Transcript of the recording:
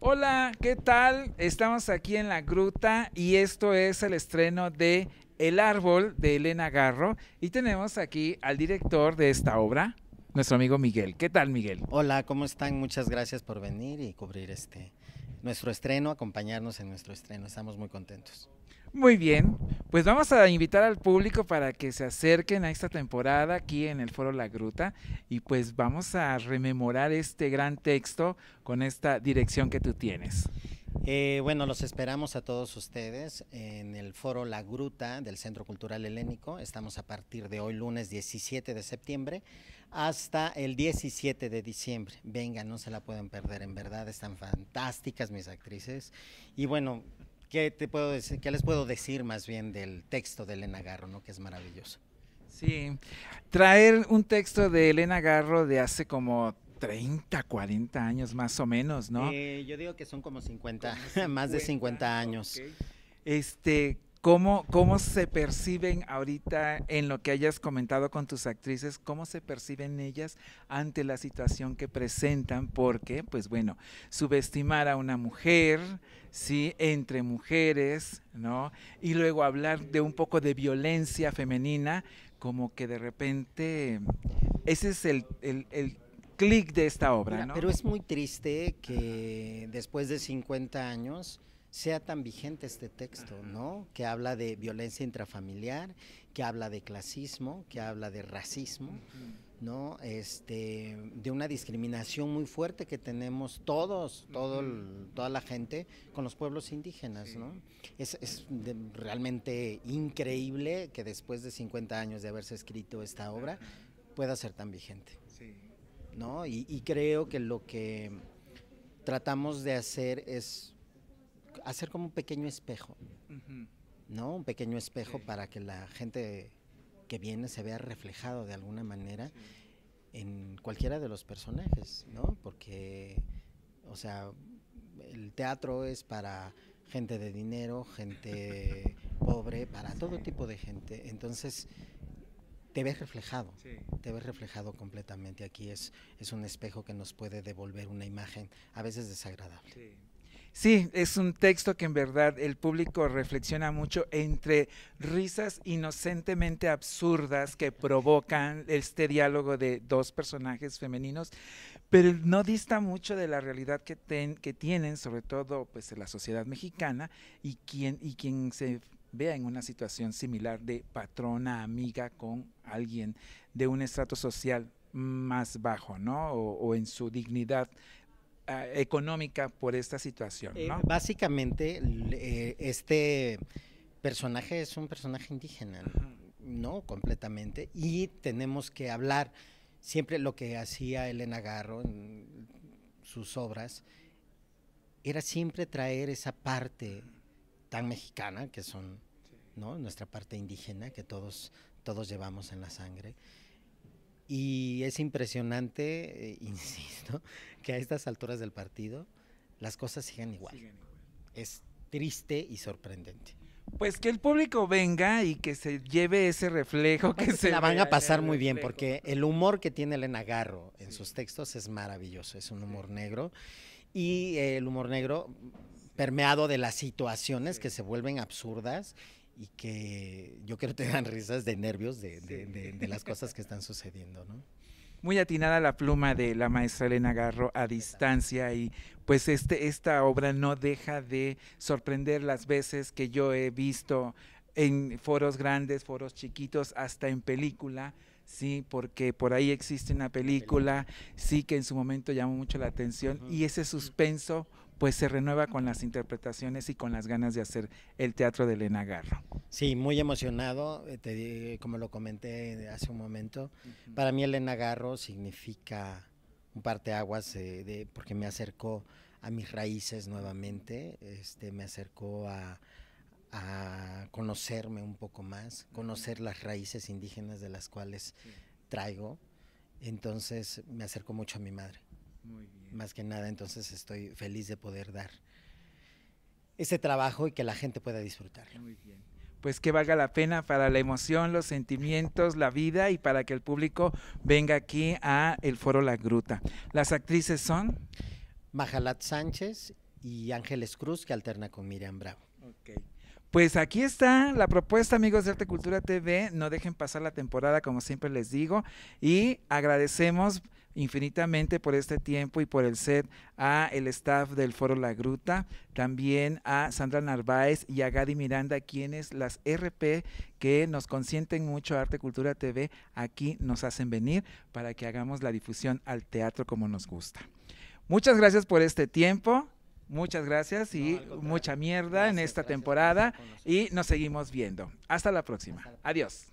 Hola, ¿qué tal? Estamos aquí en la gruta y esto es el estreno de El árbol de Elena Garro y tenemos aquí al director de esta obra, nuestro amigo Miguel. ¿Qué tal, Miguel? Hola, ¿cómo están? Muchas gracias por venir y cubrir este nuestro estreno, acompañarnos en nuestro estreno. Estamos muy contentos. Muy bien, pues vamos a invitar al público para que se acerquen a esta temporada aquí en el Foro La Gruta y pues vamos a rememorar este gran texto con esta dirección que tú tienes. Eh, bueno, los esperamos a todos ustedes en el foro La Gruta del Centro Cultural Helénico. Estamos a partir de hoy lunes 17 de septiembre hasta el 17 de diciembre. Venga, no se la pueden perder, en verdad están fantásticas mis actrices. Y bueno, ¿Qué, te puedo decir, ¿Qué les puedo decir más bien del texto de Elena Garro, ¿no? que es maravilloso? Sí, traer un texto de Elena Garro de hace como 30, 40 años más o menos, ¿no? Eh, yo digo que son como 50, más de 50 años. Este, ¿Cómo, ¿Cómo se perciben ahorita en lo que hayas comentado con tus actrices? ¿Cómo se perciben ellas ante la situación que presentan? Porque, pues bueno, subestimar a una mujer, ¿sí? Entre mujeres, ¿no? Y luego hablar de un poco de violencia femenina, como que de repente ese es el, el, clic de esta obra, ¿no? Pero es muy triste que después de 50 años sea tan vigente este texto, ¿no? Que habla de violencia intrafamiliar, que habla de clasismo, que habla de racismo, ¿no? Este, de una discriminación muy fuerte que tenemos todos, toda la gente con los pueblos indígenas, ¿no? Es, realmente increíble que después de 50 años de haberse escrito esta obra pueda ser tan vigente, ¿no? y creo que lo que tratamos de hacer es hacer como un pequeño espejo, ¿no? Un pequeño espejo para que la gente que viene se vea reflejado de alguna manera en cualquiera de los personajes, ¿no? Porque, o sea, el teatro es para gente de dinero, gente pobre, para todo tipo de gente. Entonces, te ves reflejado, te ves reflejado completamente. Aquí es, es un espejo que nos puede devolver una imagen a veces desagradable. Sí, es un texto que en verdad el público reflexiona mucho entre risas inocentemente absurdas que provocan este diálogo de dos personajes femeninos, pero no dista mucho de la realidad que, que tienen, sobre todo pues en la sociedad mexicana y quien, y quien se vea en una situación similar de patrona amiga con alguien de un estrato social más bajo, ¿no? o en su dignidad Ah, económica por esta situación. Eh, ¿no? básicamente, eh, este personaje es un personaje indígena, ¿no? Completamente. Y tenemos que hablar siempre lo que hacía Elena Garro en sus obras, era siempre traer esa parte tan mexicana que son, ¿no? Nuestra parte indígena que todos, todos llevamos en la sangre. Y es impresionante, eh, insisto, que a estas alturas del partido las cosas sigan igual. Es triste y sorprendente. Pues que el público venga y que se lleve ese reflejo que se la van a pasar muy bien porque el humor que tiene Elena Garro en sus textos es maravilloso, es un humor negro y eh, el humor negro permeado de las situaciones que se vuelven absurdas y que yo creo que te dan risas de nervios de, de las cosas que están sucediendo, ¿no? Muy atinada la pluma de la maestra Elena Garro a distancia y pues este, esta obra no deja de sorprender las veces que yo he visto en foros grandes, foros chiquitos, hasta en película, sí, porque por ahí existe una película, sí que en su momento llamó mucho la atención y ese suspenso pues se renueva con las interpretaciones y con las ganas de hacer el teatro de Elena Garro. Sí, muy emocionado, eh, como lo comenté hace un momento, para mí Elena Garro significa un parteaguas eh, de, porque me acercó a mis raíces nuevamente, este, me acercó a, a conocerme un poco más, conocer las raíces indígenas de las cuales traigo. Entonces me acerco mucho a mi madre. Muy bien. Más que nada, entonces estoy feliz de poder dar ese trabajo y que la gente pueda disfrutarlo. Muy bien. Pues que valga la pena para la emoción, los sentimientos, la vida y para que el público venga aquí a el Foro La Gruta. Las actrices son Majalat Sánchez y Ángeles Cruz que alterna con Miriam Bravo. Pues aquí está la propuesta, amigos de Arte Cultura TV. No dejen pasar la temporada, como siempre les digo. Y agradecemos infinitamente por este tiempo y por el set a el staff del Foro La Gruta, también a Sandra Narváez y a Gadi Miranda, quienes las RP que nos consienten mucho a Arte Cultura TV, aquí nos hacen venir para que hagamos la difusión al teatro como nos gusta. Muchas gracias por este tiempo. Muchas gracias y mucha mierda en esta temporada y nos seguimos viendo. Hasta la próxima. Adiós.